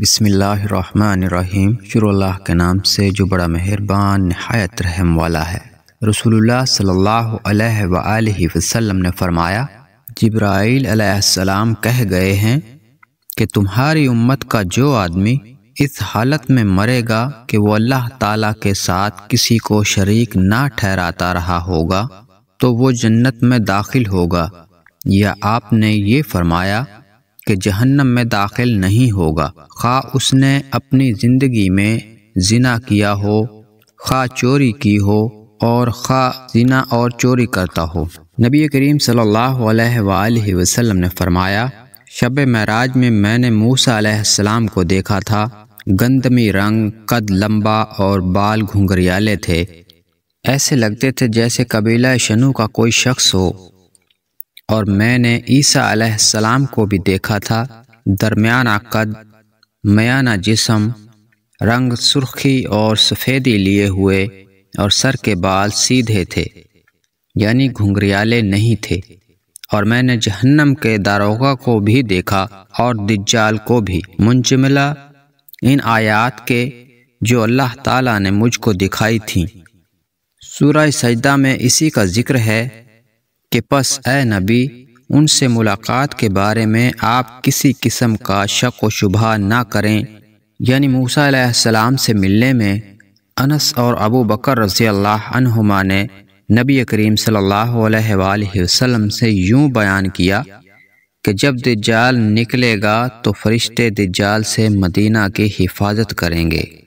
बिसमीम शुरुल्लाह के नाम से जो बड़ा मेहरबान नहायत रहम वाला है रसूलुल्लाह सल्लल्लाहु अलैहि वसल्लम ने फरमाया जिब्राइल अलैहिस्सलाम कह गए हैं कि तुम्हारी उम्मत का जो आदमी इस हालत में मरेगा कि वो अल्लाह ताला के साथ किसी को शरीक ना ठहराता रहा होगा तो वो जन्नत में दाखिल होगा या आपने ये फरमाया कि जहन्नम में दाखिल नहीं होगा खा उसने अपनी ज़िंदगी में जिना किया हो खा चोरी की हो और खा जिना और चोरी करता हो नबी करीम सल्लल्लाहु अलैहि वसल्लम ने फरमाया शब महराज में मैंने मूसा अलैहिस्सलाम को देखा था गंदमी रंग कद लंबा और बाल घुंघरियाले थे ऐसे लगते थे जैसे कबीला शनु का कोई शख्स हो और मैंने ईसा अलैहिस्सलाम को भी देखा था दरमियाना कद मयाना जिसम रंग सुर्खी और सफ़ेदी लिए हुए और सर के बाल सीधे थे यानी घुंघरियाले नहीं थे और मैंने जहन्नम के दारोगा को भी देखा और दिज्जाल को भी मुंजमिला इन आयात के जो अल्लाह ताला ने मुझको दिखाई थी सूर्य सजदा में इसी का जिक्र है के पस ए नबी उनसे मुलाकात के बारे में आप किसी किस्म का शक व शुभा ना करें यानी मूसा से मिलने में अनस और अबू बकर रज़ी अल्लाहुमा ने नबी करीम सल्लल्लाहु अलैहि वसल्लम से यूं बयान किया कि जब दिजाल निकलेगा तो फरिश्ते दिजाल से मदीना की हिफाजत करेंगे